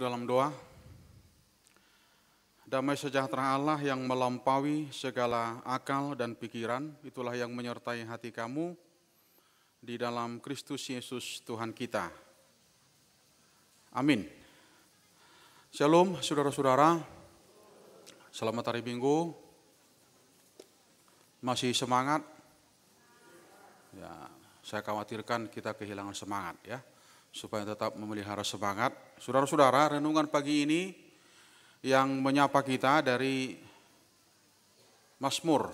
dalam doa. Damai sejahtera Allah yang melampaui segala akal dan pikiran, itulah yang menyertai hati kamu di dalam Kristus Yesus Tuhan kita. Amin. Shalom saudara-saudara, selamat hari Minggu, masih semangat? Ya, saya khawatirkan kita kehilangan semangat ya supaya tetap memelihara semangat. Saudara-saudara, renungan pagi ini yang menyapa kita dari Mazmur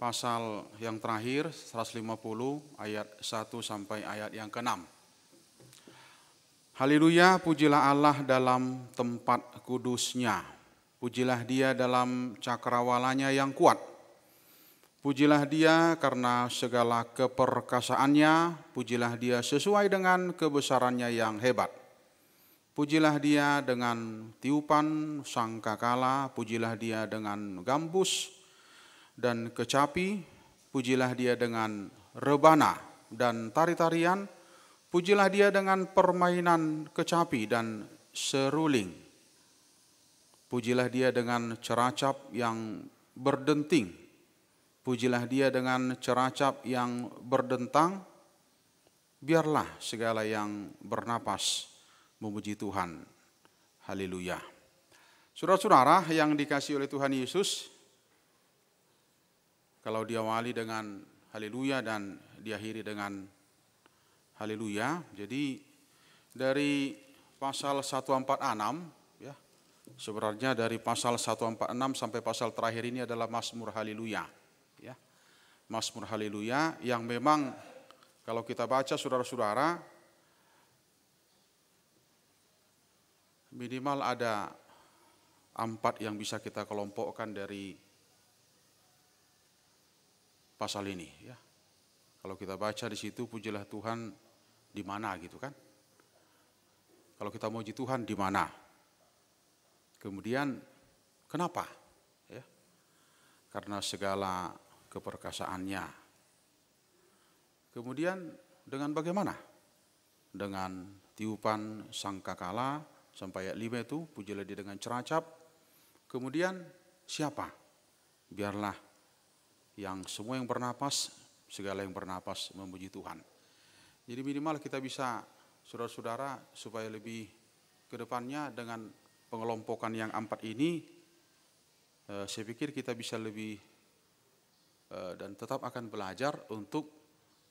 pasal yang terakhir 150 ayat 1 sampai ayat yang ke-6. Haleluya, pujilah Allah dalam tempat kudusnya. Pujilah dia dalam cakrawalanya yang kuat. Pujilah dia karena segala keperkasaannya, pujilah dia sesuai dengan kebesarannya yang hebat. Pujilah dia dengan tiupan sangkakala, pujilah dia dengan gambus dan kecapi, pujilah dia dengan rebana dan tari-tarian, pujilah dia dengan permainan kecapi dan seruling. Pujilah dia dengan ceracap yang berdenting, Pujilah dia dengan ceracap yang berdentang. Biarlah segala yang bernapas memuji Tuhan. Haleluya. Saudara-saudara yang dikasih oleh Tuhan Yesus, kalau diawali dengan haleluya dan diakhiri dengan haleluya, jadi dari pasal 146 ya. Sebenarnya dari pasal 146 sampai pasal terakhir ini adalah Mazmur Haleluya. Mazmur Haleluya yang memang kalau kita baca saudara-saudara minimal ada empat yang bisa kita kelompokkan dari pasal ini ya. Kalau kita baca di situ pujilah Tuhan di mana gitu kan. Kalau kita mau Tuhan di mana? Kemudian kenapa? Ya. Karena segala keperkasaannya. Kemudian dengan bagaimana? Dengan tiupan sangkakala sampai lima itu pujilah dia dengan ceracap. Kemudian siapa? Biarlah yang semua yang bernapas, segala yang bernapas memuji Tuhan. Jadi minimal kita bisa saudara-saudara supaya lebih ke depannya dengan pengelompokan yang empat ini, eh, saya pikir kita bisa lebih Eh, dan tetap akan belajar untuk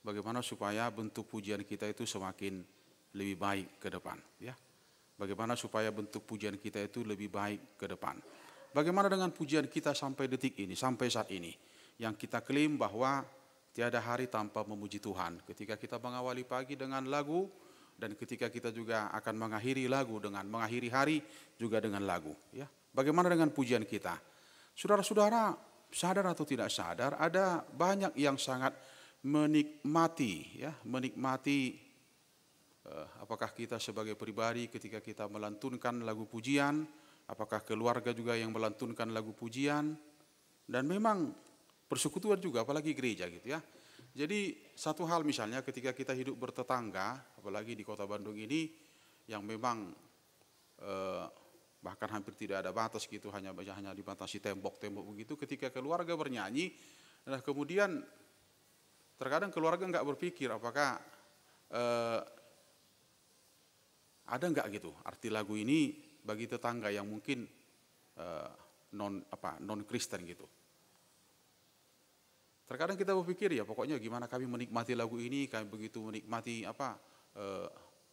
bagaimana supaya bentuk pujian kita itu semakin lebih baik ke depan ya. Bagaimana supaya bentuk pujian kita itu lebih baik ke depan. Bagaimana dengan pujian kita sampai detik ini, sampai saat ini yang kita klaim bahwa tiada hari tanpa memuji Tuhan. Ketika kita mengawali pagi dengan lagu dan ketika kita juga akan mengakhiri lagu dengan mengakhiri hari juga dengan lagu ya. Bagaimana dengan pujian kita? Saudara-saudara, sadar atau tidak sadar ada banyak yang sangat menikmati ya menikmati eh, apakah kita sebagai pribadi ketika kita melantunkan lagu pujian apakah keluarga juga yang melantunkan lagu pujian dan memang persekutuan juga apalagi gereja gitu ya jadi satu hal misalnya ketika kita hidup bertetangga apalagi di kota Bandung ini yang memang eh, bahkan hampir tidak ada batas gitu hanya hanya dibatasi tembok-tembok begitu ketika keluarga bernyanyi nah kemudian terkadang keluarga nggak berpikir apakah eh, ada nggak gitu arti lagu ini bagi tetangga yang mungkin eh, non apa non Kristen gitu Terkadang kita berpikir ya pokoknya gimana kami menikmati lagu ini, kami begitu menikmati apa eh,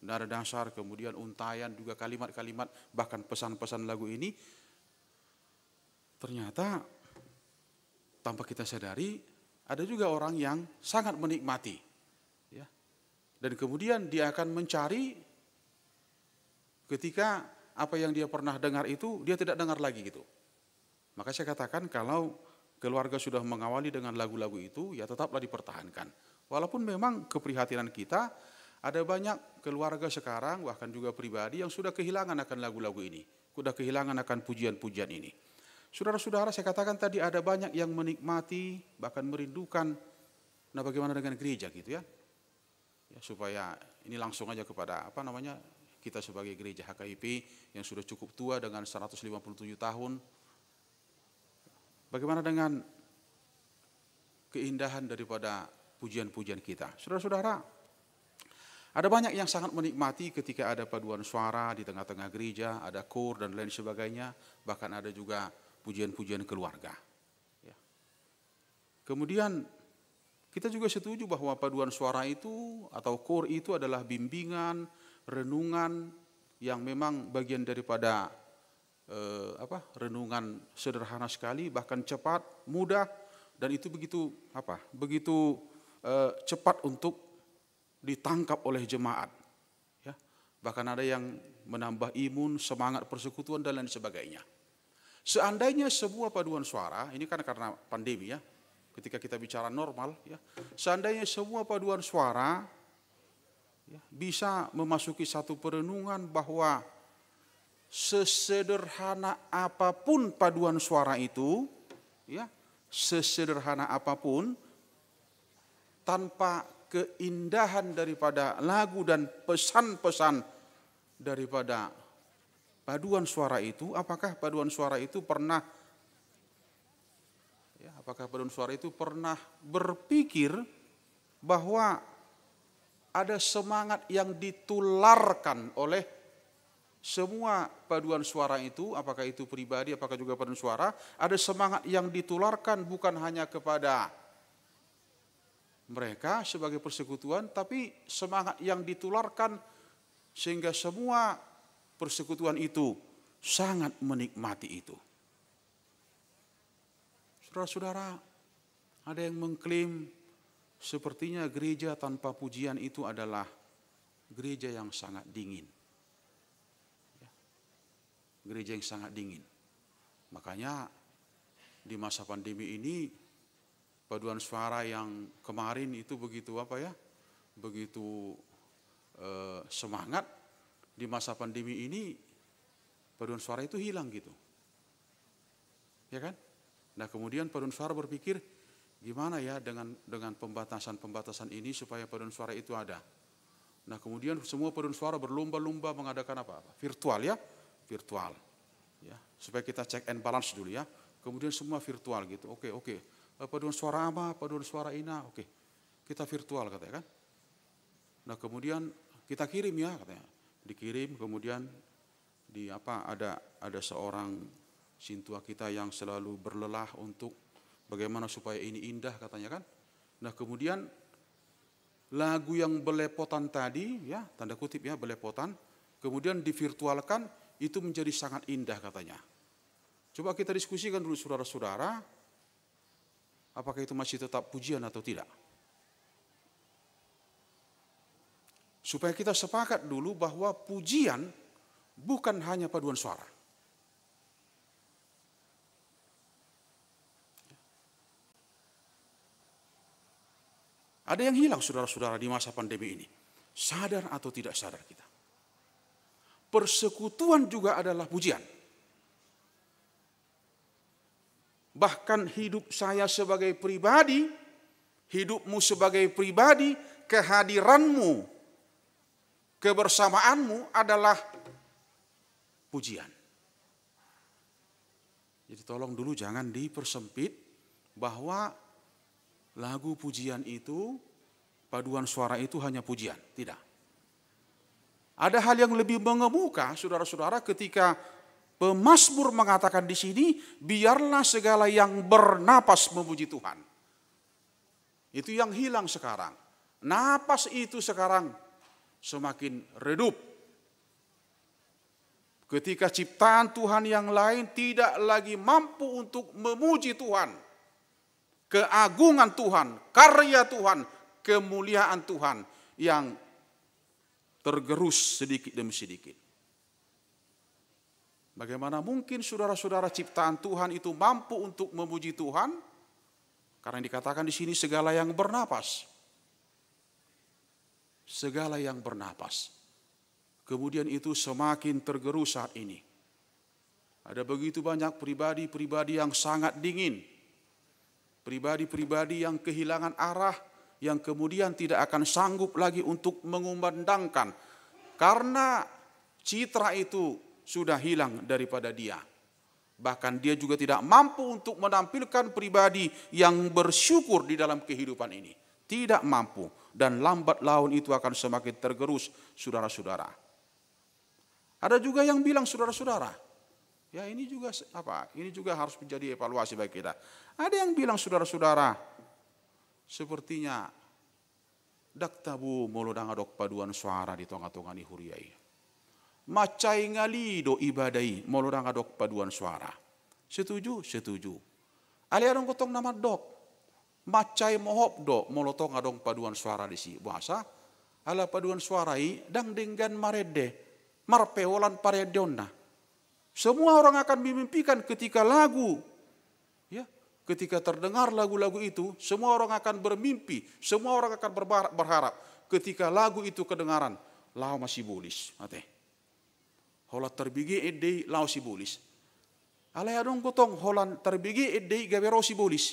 nada dasar, kemudian untayan, juga kalimat-kalimat, bahkan pesan-pesan lagu ini, ternyata tanpa kita sadari, ada juga orang yang sangat menikmati. ya Dan kemudian dia akan mencari ketika apa yang dia pernah dengar itu, dia tidak dengar lagi gitu. Maka saya katakan kalau keluarga sudah mengawali dengan lagu-lagu itu, ya tetaplah dipertahankan. Walaupun memang keprihatinan kita ada banyak keluarga sekarang, bahkan juga pribadi yang sudah kehilangan akan lagu-lagu ini. Sudah kehilangan akan pujian-pujian ini. Saudara-saudara saya katakan tadi ada banyak yang menikmati, bahkan merindukan. Nah bagaimana dengan gereja gitu ya? ya supaya ini langsung aja kepada apa namanya kita sebagai gereja HKIP yang sudah cukup tua dengan 157 tahun. Bagaimana dengan keindahan daripada pujian-pujian kita? Saudara-saudara, ada banyak yang sangat menikmati ketika ada paduan suara di tengah-tengah gereja, ada kur dan lain sebagainya, bahkan ada juga pujian-pujian keluarga. Ya. Kemudian kita juga setuju bahwa paduan suara itu atau kur itu adalah bimbingan, renungan yang memang bagian daripada eh, apa renungan sederhana sekali, bahkan cepat, mudah dan itu begitu apa begitu eh, cepat untuk ditangkap oleh jemaat. Ya, bahkan ada yang menambah imun, semangat persekutuan dan lain sebagainya. Seandainya sebuah paduan suara, ini kan karena pandemi ya, ketika kita bicara normal ya, seandainya sebuah paduan suara ya, bisa memasuki satu perenungan bahwa sesederhana apapun paduan suara itu, ya, sesederhana apapun, tanpa keindahan daripada lagu dan pesan-pesan daripada paduan suara itu, apakah paduan suara itu pernah ya, apakah paduan suara itu pernah berpikir bahwa ada semangat yang ditularkan oleh semua paduan suara itu, apakah itu pribadi, apakah juga paduan suara, ada semangat yang ditularkan bukan hanya kepada mereka sebagai persekutuan, tapi semangat yang ditularkan sehingga semua persekutuan itu sangat menikmati itu. Saudara-saudara, ada yang mengklaim sepertinya gereja tanpa pujian itu adalah gereja yang sangat dingin. Ya, gereja yang sangat dingin. Makanya di masa pandemi ini paduan suara yang kemarin itu begitu apa ya, begitu e, semangat di masa pandemi ini paduan suara itu hilang gitu. Ya kan? Nah kemudian paduan suara berpikir gimana ya dengan dengan pembatasan-pembatasan ini supaya paduan suara itu ada. Nah kemudian semua paduan suara berlomba-lomba mengadakan apa-apa. Virtual ya, virtual. Ya, supaya kita check and balance dulu ya. Kemudian semua virtual gitu. Oke, oke. Eh, paduan suara apa, paduan suara ina, ah, oke. Kita virtual katanya kan. Nah kemudian kita kirim ya katanya. Dikirim kemudian di apa ada ada seorang sintua kita yang selalu berlelah untuk bagaimana supaya ini indah katanya kan. Nah kemudian lagu yang belepotan tadi ya tanda kutip ya belepotan kemudian divirtualkan itu menjadi sangat indah katanya. Coba kita diskusikan dulu saudara-saudara apakah itu masih tetap pujian atau tidak. Supaya kita sepakat dulu bahwa pujian bukan hanya paduan suara. Ada yang hilang saudara-saudara di masa pandemi ini. Sadar atau tidak sadar kita. Persekutuan juga adalah pujian. bahkan hidup saya sebagai pribadi, hidupmu sebagai pribadi, kehadiranmu, kebersamaanmu adalah pujian. Jadi tolong dulu jangan dipersempit bahwa lagu pujian itu, paduan suara itu hanya pujian. Tidak. Ada hal yang lebih mengemuka, saudara-saudara, ketika Pemasmur mengatakan di sini, biarlah segala yang bernapas memuji Tuhan. Itu yang hilang sekarang. Napas itu sekarang semakin redup. Ketika ciptaan Tuhan yang lain tidak lagi mampu untuk memuji Tuhan. Keagungan Tuhan, karya Tuhan, kemuliaan Tuhan yang tergerus sedikit demi sedikit. Bagaimana mungkin saudara-saudara ciptaan Tuhan itu mampu untuk memuji Tuhan? Karena dikatakan di sini segala yang bernapas. Segala yang bernapas. Kemudian itu semakin tergerus saat ini. Ada begitu banyak pribadi-pribadi yang sangat dingin. Pribadi-pribadi yang kehilangan arah, yang kemudian tidak akan sanggup lagi untuk mengumandangkan. Karena citra itu sudah hilang daripada dia. Bahkan dia juga tidak mampu untuk menampilkan pribadi yang bersyukur di dalam kehidupan ini. Tidak mampu dan lambat laun itu akan semakin tergerus saudara-saudara. Ada juga yang bilang saudara-saudara, ya ini juga apa? Ini juga harus menjadi evaluasi bagi kita. Ada yang bilang saudara-saudara, sepertinya daktabu muludang adok paduan suara di tonga-tonga huriai macai do ibadai mau orang adok paduan suara. Setuju? Setuju. Ali Aliarong kotong nama dok. Macai mohop do molotong adong paduan suara di si bahasa. Ala paduan suara i dang denggan marede. Marpeolan paredona. Semua orang akan dimimpikan ketika lagu ya ketika terdengar lagu-lagu itu semua orang akan bermimpi, semua orang akan berharap ketika lagu itu kedengaran, lau masih bulis. Mate. Hola terbigi edei lao si bolis. Alai adong kotong hola terbigi edei gabero si bolis.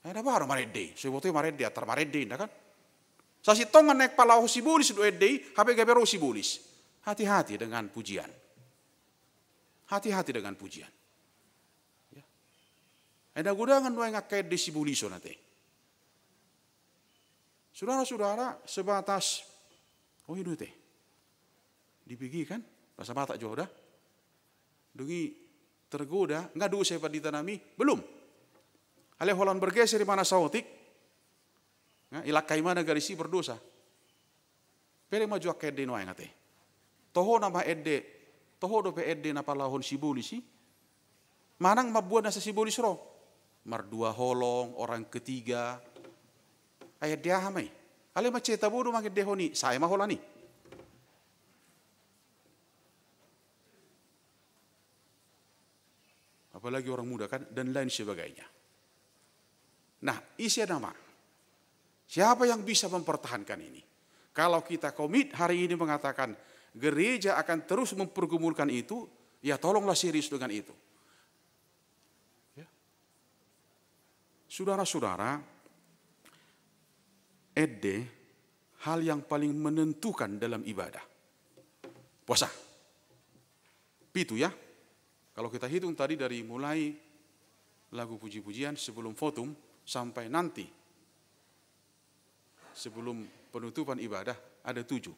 Ada baru maredei, sebotnya maredei, atar maredei, kan? Sasi tongan naik palau si bolis do edei, habe gabero si Hati-hati dengan pujian. Hati-hati dengan pujian. Ya. Ada gudangan doang yang kait so nanti. Saudara-saudara, sebatas, oh ini iya teh, dipigi kan bahasa Batak juga udah dungi tergoda enggak dulu saya ditanami belum ale Holland bergeser di mana sautik nah, ilak kaimana garisi berdosa pere maju akede no ngate toho nama edde toho dope edde napa lahon si? manang mabuan nasa sibolis mar mardua holong orang ketiga ayat dia hamai ale maceta bodoh makin dehoni saya mah holani apalagi orang muda kan dan lain sebagainya. Nah, isi nama. Siapa yang bisa mempertahankan ini? Kalau kita komit hari ini mengatakan gereja akan terus mempergumulkan itu, ya tolonglah serius dengan itu. Ya. Saudara-saudara, ede hal yang paling menentukan dalam ibadah. Puasa. Pitu ya, kalau kita hitung tadi dari mulai lagu puji-pujian sebelum fotum sampai nanti sebelum penutupan ibadah ada tujuh.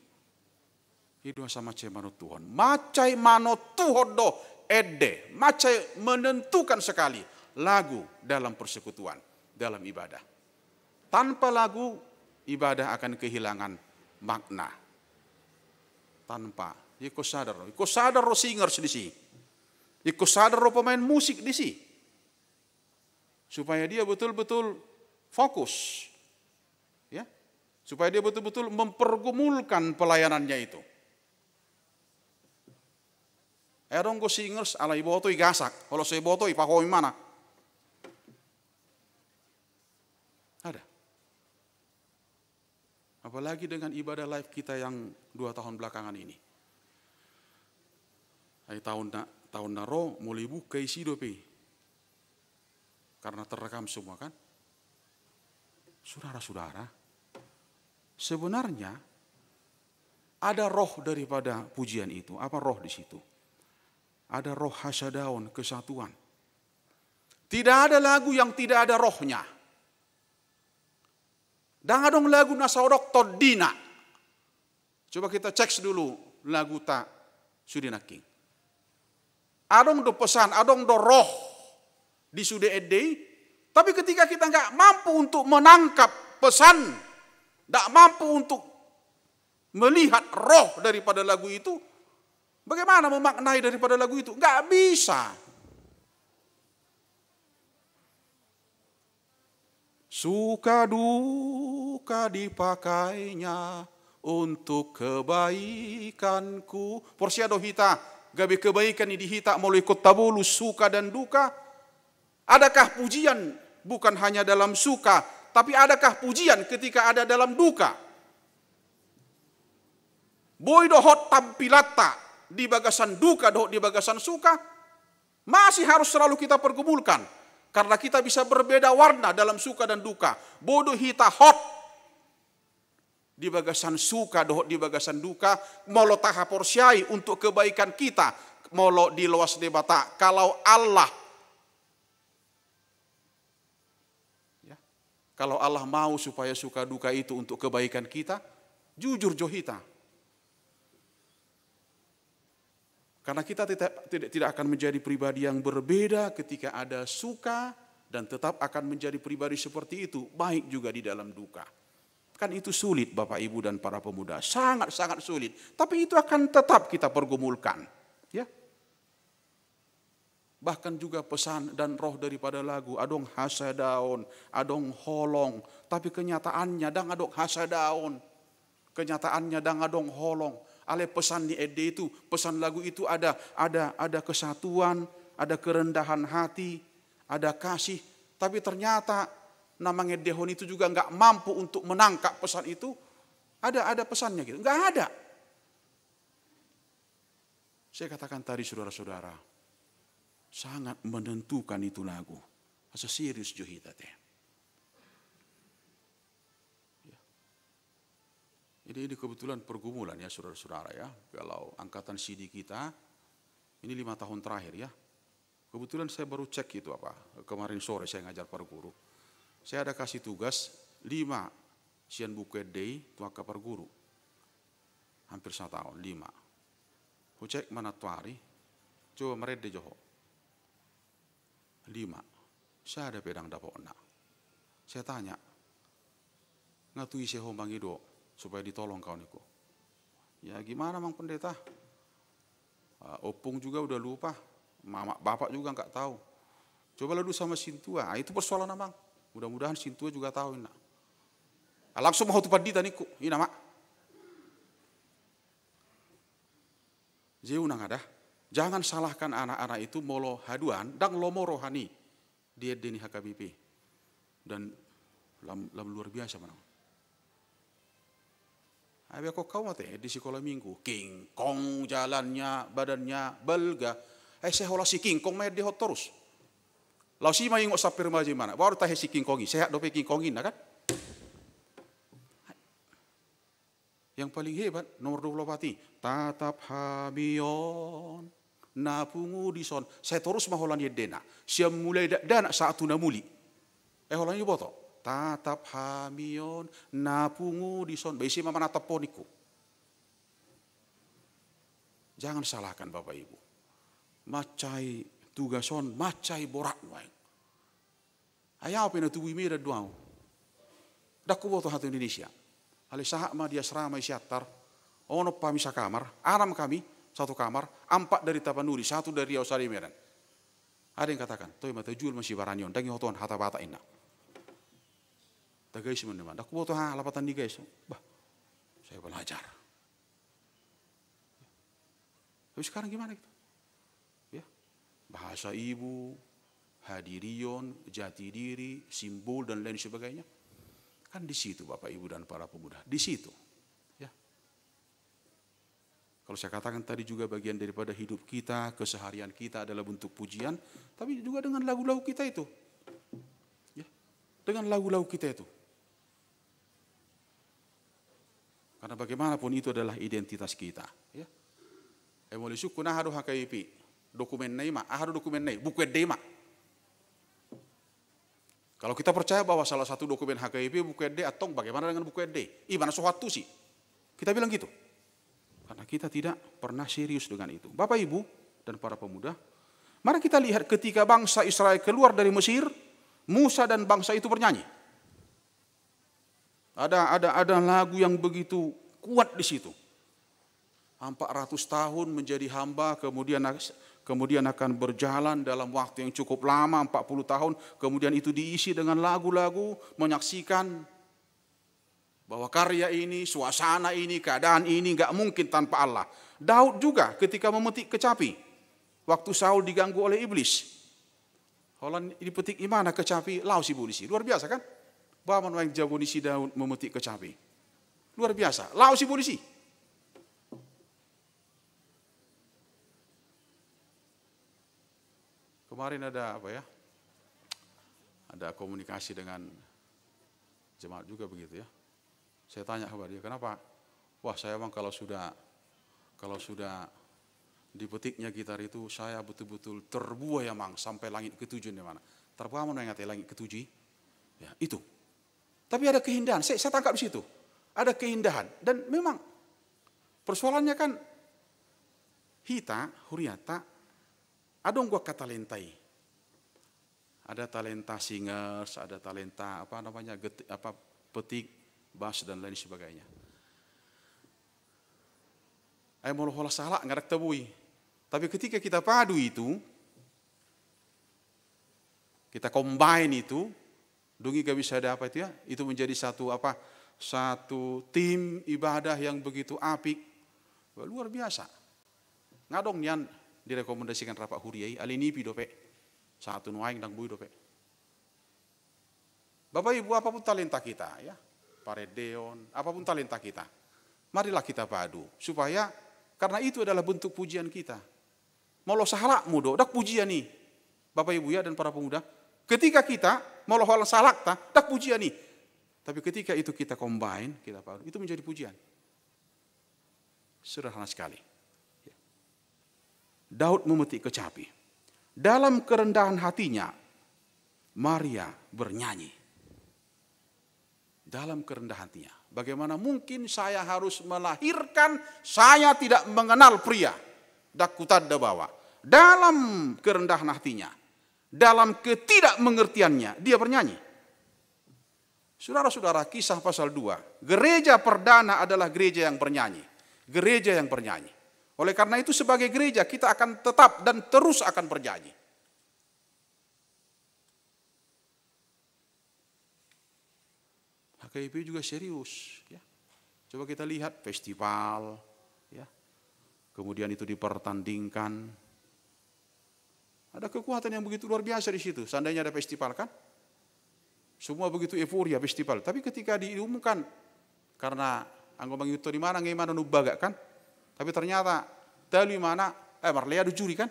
Itu sama manot Tuhan. Macai mano Tuhan do ede. Macai menentukan sekali lagu dalam persekutuan, dalam ibadah. Tanpa lagu, ibadah akan kehilangan makna. Tanpa. Iko sadar. Iko sadar ro singers sini. Iku sadar pemain musik di si Supaya dia betul-betul fokus. Ya. Supaya dia betul-betul mempergumulkan pelayanannya itu. Erong go singers ala otoi gasak. Kalau saya botoi pakai mana? Ada. Apalagi dengan ibadah live kita yang dua tahun belakangan ini. Ay tahun nak tahun naro buka isi dope. Karena terekam semua kan. Saudara-saudara, sebenarnya ada roh daripada pujian itu. Apa roh di situ? Ada roh hasadawan kesatuan. Tidak ada lagu yang tidak ada rohnya. Dan ada lagu nasaurok todina. Coba kita cek dulu lagu tak Sudinaking adong do pesan, adong do roh di sude edei. Tapi ketika kita nggak mampu untuk menangkap pesan, nggak mampu untuk melihat roh daripada lagu itu, bagaimana memaknai daripada lagu itu? Nggak bisa. Suka duka dipakainya untuk kebaikanku. Porsiado hita Gabi kebaikan ini dihitak melalui kutabulu suka dan duka. Adakah pujian bukan hanya dalam suka, tapi adakah pujian ketika ada dalam duka? Boy dohot tampilata di bagasan duka dohot di bagasan suka masih harus selalu kita pergumulkan karena kita bisa berbeda warna dalam suka dan duka. Bodoh hita hot di bagasan suka, di bagasan duka, molo taha porsiai untuk kebaikan kita, molo di luas debata. Kalau Allah, ya, kalau Allah mau supaya suka duka itu untuk kebaikan kita, jujur johita. Karena kita tidak, tidak, tidak akan menjadi pribadi yang berbeda ketika ada suka dan tetap akan menjadi pribadi seperti itu, baik juga di dalam duka. Kan itu sulit Bapak Ibu dan para pemuda, sangat-sangat sulit. Tapi itu akan tetap kita pergumulkan. Ya. Bahkan juga pesan dan roh daripada lagu, adong hasa daun adong holong. Tapi kenyataannya, dang adong hasa daun Kenyataannya dang adong holong. Ale pesan di ED itu, pesan lagu itu ada ada ada kesatuan, ada kerendahan hati, ada kasih. Tapi ternyata namanya Dehon itu juga nggak mampu untuk menangkap pesan itu, ada ada pesannya gitu. Nggak ada. Saya katakan tadi saudara-saudara, sangat menentukan itu lagu. Asa serius juhita teh. Ya. Ini, ini kebetulan pergumulan ya saudara-saudara ya. Kalau angkatan CD kita, ini lima tahun terakhir ya. Kebetulan saya baru cek itu apa, kemarin sore saya ngajar para guru saya ada kasih tugas lima Sian buku Day tua kapar guru. Hampir satu tahun, 5. Hucek mana tuari, coba merede joho. 5. Saya ada pedang dapok enak. Saya tanya, ngatui seho Bang Ido supaya ditolong kau niku. Ya gimana Mang Pendeta? Ah, opung juga udah lupa, mama bapak juga nggak tahu. Coba lalu sama Sintua, ah, itu persoalan amang Mudah-mudahan Sintua juga tahu nak nah, Langsung mau tupat dita niku, ini nama Jeu ada. Jangan salahkan anak-anak itu molo haduan dan lomo rohani dia dini HKBP dan lam, lam luar biasa mana. Abi aku kau mati di sekolah minggu king kong jalannya badannya belga. Eh saya hola king kong main di hot terus. Lau si mai ngok sapir maji mana. Baru tahe si kongi. Sehat dope kingkongin nah kan? Yang paling hebat nomor 20 pati. Tatap habion. Na pungu dison. Saya terus maholan dena. Sia mulai dak dana saat na muli. Eh holan ye boto. Tatap hamion na pungu dison. Baisi mama natap poniku. Jangan salahkan Bapak Ibu. Macai tugason macai borak wae. Ayau pina tuwi mira duau. Daku boto hatu Indonesia. Ali sahak ma dia serama isyatar. Ono pami kamar, aram kami satu kamar, empat dari Tapanuli, satu dari Yosari Meren. Medan. Ada yang katakan, toy mata jual masih baranion, Dengi hoton hata bata inna. Tagai si mana, daku boto ha lapatan di guys. Bah, saya belajar. Tapi sekarang gimana gitu? bahasa ibu, hadirion, jati diri, simbol dan lain sebagainya. Kan di situ Bapak Ibu dan para pemuda, di situ. Ya. Kalau saya katakan tadi juga bagian daripada hidup kita, keseharian kita adalah bentuk pujian, tapi juga dengan lagu-lagu kita itu. Ya. Dengan lagu-lagu kita itu. Karena bagaimanapun itu adalah identitas kita. Ya. kunah suku naharu hakaipi dokumen naima, ahar dokumen nai, buku edema. Kalau kita percaya bahwa salah satu dokumen HKIP buku ED atau bagaimana dengan buku ED? Ih, suatu sih? Kita bilang gitu. Karena kita tidak pernah serius dengan itu. Bapak Ibu dan para pemuda, mari kita lihat ketika bangsa Israel keluar dari Mesir, Musa dan bangsa itu bernyanyi. Ada ada ada lagu yang begitu kuat di situ. 400 tahun menjadi hamba, kemudian kemudian akan berjalan dalam waktu yang cukup lama, 40 tahun, kemudian itu diisi dengan lagu-lagu, menyaksikan bahwa karya ini, suasana ini, keadaan ini nggak mungkin tanpa Allah. Daud juga ketika memetik kecapi, waktu Saul diganggu oleh iblis. ini dipetik imana kecapi, lau si bulisi. Luar biasa kan? Bapak yang jago nisi Daud memetik kecapi. Luar biasa, lau si bulisi. Kemarin ada apa ya? Ada komunikasi dengan jemaat juga begitu ya. Saya tanya kepada dia, kenapa? Wah saya bang kalau sudah kalau sudah dipetiknya gitar itu saya betul-betul terbuai ya mang sampai langit ketujuh di mana. Terbuai mana yang ya, langit ketujuh? Ya itu. Tapi ada keindahan. Saya, saya tangkap di situ. Ada keindahan dan memang persoalannya kan Hita, Huriata adong gua katalentai. Ada talenta singers, ada talenta apa namanya getik, apa petik, bass dan lain sebagainya. Ayo mau hola salah nggak tabui. Tapi ketika kita padu itu, kita combine itu, dungi gak bisa ada apa itu ya, itu menjadi satu apa, satu tim ibadah yang begitu apik, luar biasa. Ngadong nian, direkomendasikan rapak huriai alinipi dope satu nuaing dang bui dope Bapak Ibu apapun talenta kita ya paredeon apapun talenta kita marilah kita padu supaya karena itu adalah bentuk pujian kita mau lo mudo dak pujian nih Bapak Ibu ya dan para pemuda ketika kita mau hal salak ta dak pujian nih tapi ketika itu kita combine kita padu itu menjadi pujian sederhana sekali Daud memetik kecapi. Dalam kerendahan hatinya, Maria bernyanyi. Dalam kerendahan hatinya. Bagaimana mungkin saya harus melahirkan, saya tidak mengenal pria. Dakutat bawa. Dalam kerendahan hatinya, dalam ketidakmengertiannya, dia bernyanyi. Saudara-saudara, kisah pasal 2. Gereja perdana adalah gereja yang bernyanyi. Gereja yang bernyanyi. Oleh karena itu sebagai gereja kita akan tetap dan terus akan berjanji. HKIP juga serius. Ya. Coba kita lihat festival, ya. kemudian itu dipertandingkan. Ada kekuatan yang begitu luar biasa di situ. Seandainya ada festival kan, semua begitu euforia festival. Tapi ketika diumumkan karena anggota bang itu di mana gimana mana nubaga kan, tapi ternyata telu mana eh marle ada juri kan?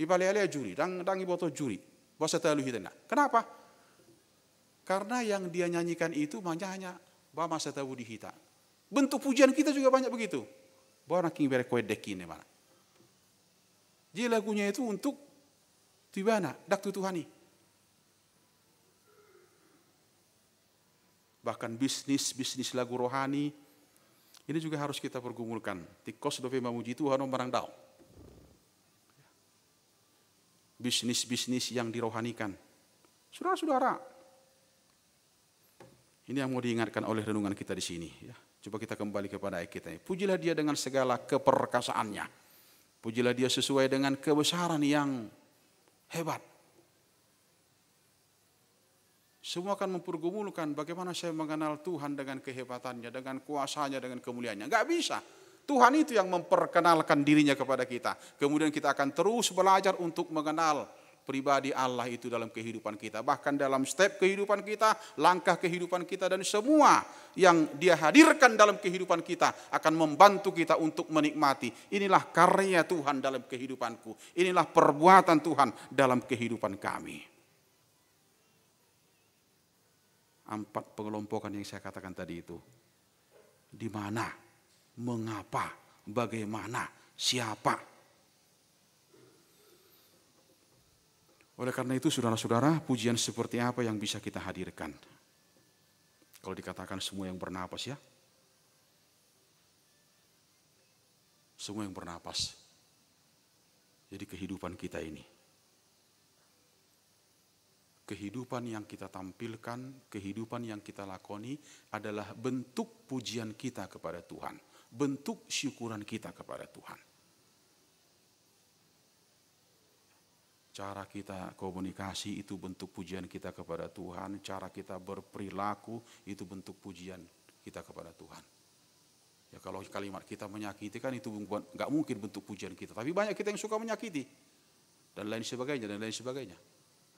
Iba lele juri, dang dang iboto juri. Bos telu hitena. Kenapa? Karena yang dia nyanyikan itu hanya hanya bama setahu di hita. Bentuk pujian kita juga banyak begitu. bawa Bahwa berkuat berekoe ini mana. Jadi lagunya itu untuk nak dak tutuhani. Bahkan bisnis-bisnis lagu rohani, ini juga harus kita pergumulkan. Tikos dove mamuji Tuhan barang dao. Bisnis-bisnis yang dirohanikan. Saudara-saudara, ini yang mau diingatkan oleh renungan kita di sini. Ya. Coba kita kembali kepada ayat kita. Pujilah dia dengan segala keperkasaannya. Pujilah dia sesuai dengan kebesaran yang hebat. Semua akan mempergumulkan bagaimana saya mengenal Tuhan dengan kehebatannya, dengan kuasanya, dengan kemuliaannya. Enggak bisa. Tuhan itu yang memperkenalkan dirinya kepada kita. Kemudian kita akan terus belajar untuk mengenal pribadi Allah itu dalam kehidupan kita. Bahkan dalam step kehidupan kita, langkah kehidupan kita dan semua yang dia hadirkan dalam kehidupan kita akan membantu kita untuk menikmati. Inilah karya Tuhan dalam kehidupanku. Inilah perbuatan Tuhan dalam kehidupan kami. empat pengelompokan yang saya katakan tadi itu. Di mana, mengapa, bagaimana, siapa. Oleh karena itu saudara-saudara, pujian seperti apa yang bisa kita hadirkan? Kalau dikatakan semua yang bernapas ya. Semua yang bernapas. Jadi kehidupan kita ini kehidupan yang kita tampilkan, kehidupan yang kita lakoni adalah bentuk pujian kita kepada Tuhan, bentuk syukuran kita kepada Tuhan. Cara kita komunikasi itu bentuk pujian kita kepada Tuhan, cara kita berperilaku itu bentuk pujian kita kepada Tuhan. Ya kalau kalimat kita menyakiti kan itu nggak mungkin bentuk pujian kita, tapi banyak kita yang suka menyakiti dan lain sebagainya dan lain sebagainya.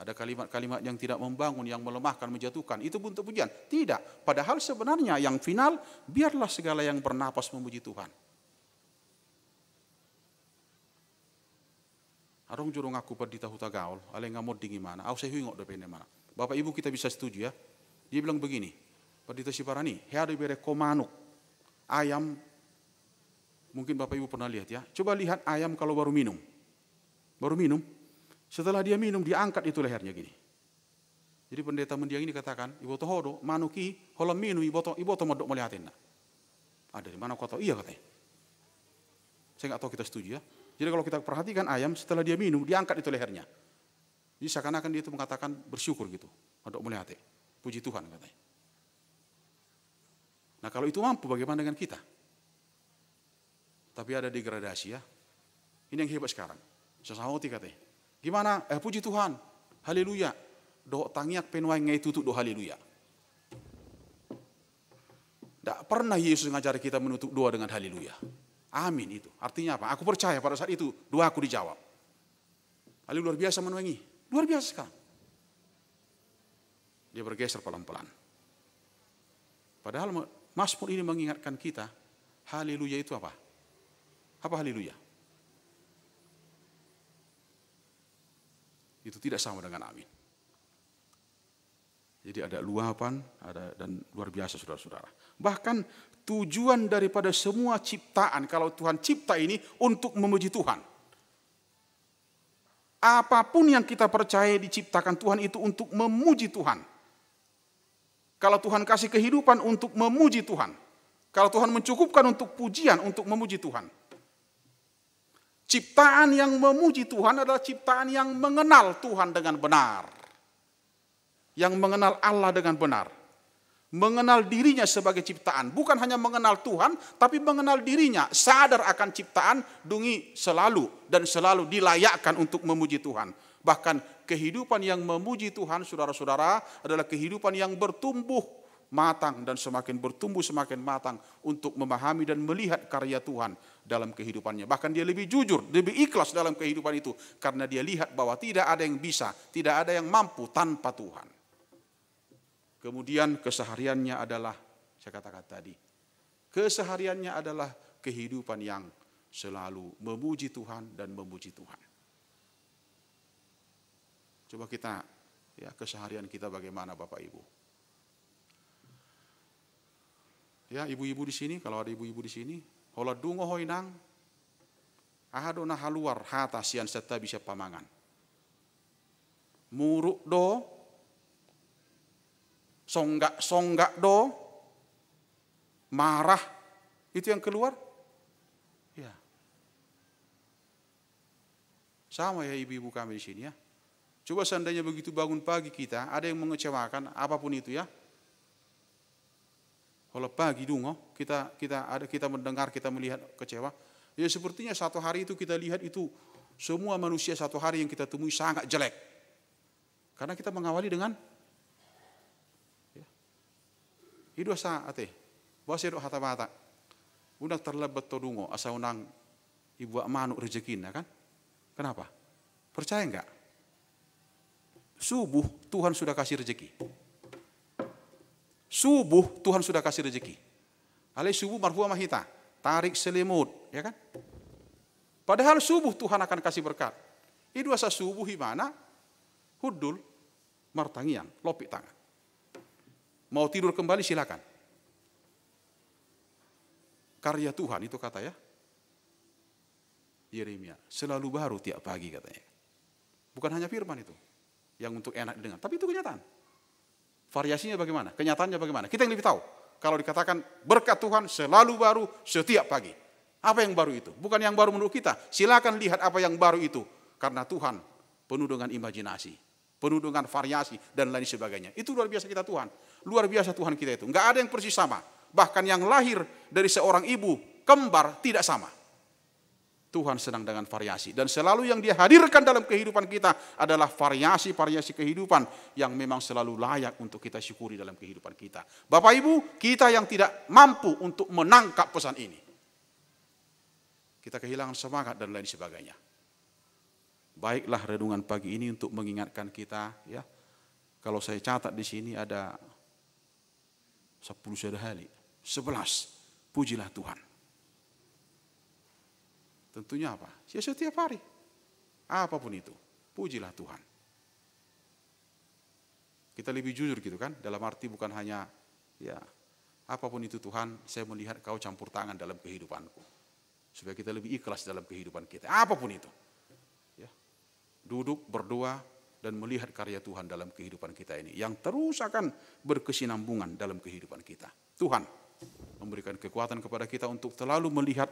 Ada kalimat-kalimat yang tidak membangun, yang melemahkan, menjatuhkan. Itu bentuk pujian. Tidak. Padahal sebenarnya yang final, biarlah segala yang bernapas memuji Tuhan. Arung jurung ngaku pergi tahu gaul, ale mau dingi mana, au sehuingok do pene mana. Bapak ibu kita bisa setuju ya. Dia bilang begini, perdita siparani, headu bere komanuk, ayam, mungkin bapak ibu pernah lihat ya. Coba lihat ayam kalau baru minum. Baru minum, setelah dia minum, diangkat itu lehernya gini. Jadi pendeta mendiang ini katakan, ibu tohodo, manuki, holam minum, ibu toh, ibu toh mau modok melihatin. Ada di mana kau tahu? Iya katanya. Saya nggak tahu kita setuju ya. Jadi kalau kita perhatikan ayam, setelah dia minum, diangkat itu lehernya. Jadi seakan-akan dia itu mengatakan bersyukur gitu. Modok melihatin. Puji Tuhan katanya. Nah kalau itu mampu bagaimana dengan kita? Tapi ada degradasi ya. Ini yang hebat sekarang. Sesawati katanya. Gimana? Eh, puji Tuhan. Haleluya. Doa tangiak penuai ngai tutup doa haleluya. Tidak pernah Yesus mengajari kita menutup doa dengan haleluya. Amin itu. Artinya apa? Aku percaya pada saat itu doa aku dijawab. Haleluya luar biasa menuangi. Luar biasa sekarang. Dia bergeser pelan-pelan. Padahal Mas pun ini mengingatkan kita, haleluya itu apa? Apa haleluya? Itu tidak sama dengan amin. Jadi ada luapan ada dan luar biasa saudara-saudara. Bahkan tujuan daripada semua ciptaan kalau Tuhan cipta ini untuk memuji Tuhan. Apapun yang kita percaya diciptakan Tuhan itu untuk memuji Tuhan. Kalau Tuhan kasih kehidupan untuk memuji Tuhan. Kalau Tuhan mencukupkan untuk pujian, untuk memuji Tuhan. Ciptaan yang memuji Tuhan adalah ciptaan yang mengenal Tuhan dengan benar. Yang mengenal Allah dengan benar. Mengenal dirinya sebagai ciptaan. Bukan hanya mengenal Tuhan, tapi mengenal dirinya. Sadar akan ciptaan, dungi selalu dan selalu dilayakkan untuk memuji Tuhan. Bahkan kehidupan yang memuji Tuhan, saudara-saudara, adalah kehidupan yang bertumbuh matang dan semakin bertumbuh semakin matang untuk memahami dan melihat karya Tuhan dalam kehidupannya. Bahkan dia lebih jujur, lebih ikhlas dalam kehidupan itu karena dia lihat bahwa tidak ada yang bisa, tidak ada yang mampu tanpa Tuhan. Kemudian kesehariannya adalah saya katakan tadi. Kesehariannya adalah kehidupan yang selalu memuji Tuhan dan memuji Tuhan. Coba kita ya keseharian kita bagaimana Bapak Ibu? Ya, ibu-ibu di sini, kalau ada ibu-ibu di sini, hola dungo hoinang, ahadona haluar hata sian seta bisa pamangan. Muruk do, songgak songgak do, marah, itu yang keluar. Ya. Sama ya ibu-ibu kami di sini ya. Coba seandainya begitu bangun pagi kita, ada yang mengecewakan, apapun itu ya, kalau pagi dungo, kita kita ada kita mendengar, kita melihat kecewa. Ya sepertinya satu hari itu kita lihat itu semua manusia satu hari yang kita temui sangat jelek. Karena kita mengawali dengan ya. saat asa ate. Basiru hata bata. undak terlebat todungo asa undang ibu manuk rezekinya kan? Kenapa? Percaya enggak? Subuh Tuhan sudah kasih rezeki. Subuh Tuhan sudah kasih rezeki. Alai subuh marfuah mahita. Tarik selimut, ya kan? Padahal subuh Tuhan akan kasih berkat. Itu asa subuh himana? Hudul martangian, lopik tangan. Mau tidur kembali silakan. Karya Tuhan itu kata ya. Yeremia selalu baru tiap pagi katanya. Bukan hanya firman itu yang untuk enak didengar, tapi itu kenyataan. Variasinya bagaimana? Kenyataannya bagaimana? Kita yang lebih tahu. Kalau dikatakan berkat Tuhan selalu baru setiap pagi. Apa yang baru itu? Bukan yang baru menurut kita. Silakan lihat apa yang baru itu. Karena Tuhan penuh dengan imajinasi, penuh dengan variasi dan lain sebagainya. Itu luar biasa kita Tuhan. Luar biasa Tuhan kita itu. Enggak ada yang persis sama. Bahkan yang lahir dari seorang ibu kembar tidak sama. Tuhan senang dengan variasi. Dan selalu yang dia hadirkan dalam kehidupan kita adalah variasi-variasi kehidupan yang memang selalu layak untuk kita syukuri dalam kehidupan kita. Bapak Ibu, kita yang tidak mampu untuk menangkap pesan ini. Kita kehilangan semangat dan lain sebagainya. Baiklah renungan pagi ini untuk mengingatkan kita ya. Kalau saya catat di sini ada 10 sedahali, 11. Pujilah Tuhan. Tentunya apa? Ya setiap hari. Apapun itu. Pujilah Tuhan. Kita lebih jujur gitu kan. Dalam arti bukan hanya ya apapun itu Tuhan saya melihat kau campur tangan dalam kehidupanku. Supaya kita lebih ikhlas dalam kehidupan kita. Apapun itu. Ya. Duduk berdoa dan melihat karya Tuhan dalam kehidupan kita ini. Yang terus akan berkesinambungan dalam kehidupan kita. Tuhan memberikan kekuatan kepada kita untuk selalu melihat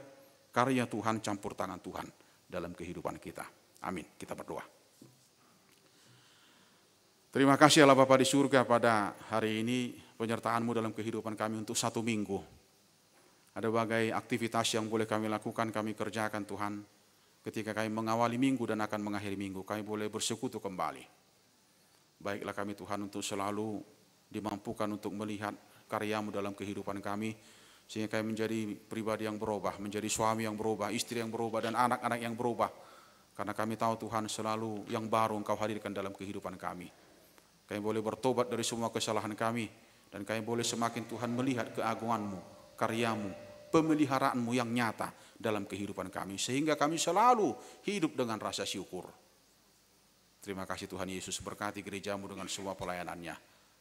karya Tuhan, campur tangan Tuhan dalam kehidupan kita. Amin. Kita berdoa. Terima kasih Allah Bapa di surga pada hari ini penyertaanmu dalam kehidupan kami untuk satu minggu. Ada bagai aktivitas yang boleh kami lakukan, kami kerjakan Tuhan. Ketika kami mengawali minggu dan akan mengakhiri minggu, kami boleh bersekutu kembali. Baiklah kami Tuhan untuk selalu dimampukan untuk melihat karyamu dalam kehidupan kami, sehingga kami menjadi pribadi yang berubah, menjadi suami yang berubah, istri yang berubah, dan anak-anak yang berubah. Karena kami tahu Tuhan selalu yang baru engkau hadirkan dalam kehidupan kami. Kami boleh bertobat dari semua kesalahan kami. Dan kami boleh semakin Tuhan melihat keagunganmu, karyamu, pemeliharaanmu yang nyata dalam kehidupan kami. Sehingga kami selalu hidup dengan rasa syukur. Terima kasih Tuhan Yesus berkati gerejamu dengan semua pelayanannya.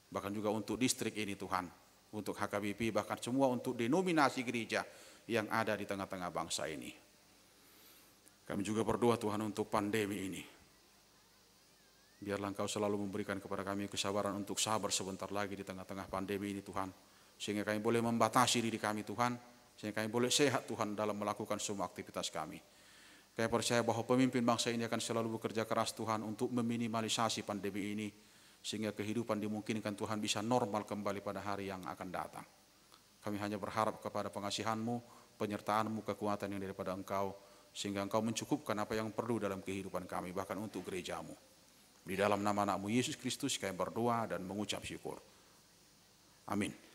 Bahkan juga untuk distrik ini Tuhan untuk HKBP, bahkan semua untuk denominasi gereja yang ada di tengah-tengah bangsa ini. Kami juga berdoa Tuhan untuk pandemi ini. Biarlah Engkau selalu memberikan kepada kami kesabaran untuk sabar sebentar lagi di tengah-tengah pandemi ini Tuhan. Sehingga kami boleh membatasi diri kami Tuhan. Sehingga kami boleh sehat Tuhan dalam melakukan semua aktivitas kami. Kami percaya bahwa pemimpin bangsa ini akan selalu bekerja keras Tuhan untuk meminimalisasi pandemi ini sehingga kehidupan dimungkinkan Tuhan bisa normal kembali pada hari yang akan datang. Kami hanya berharap kepada pengasihanmu, penyertaanmu, kekuatan yang daripada engkau, sehingga engkau mencukupkan apa yang perlu dalam kehidupan kami, bahkan untuk gerejamu. Di dalam nama anakmu Yesus Kristus kami berdoa dan mengucap syukur. Amin.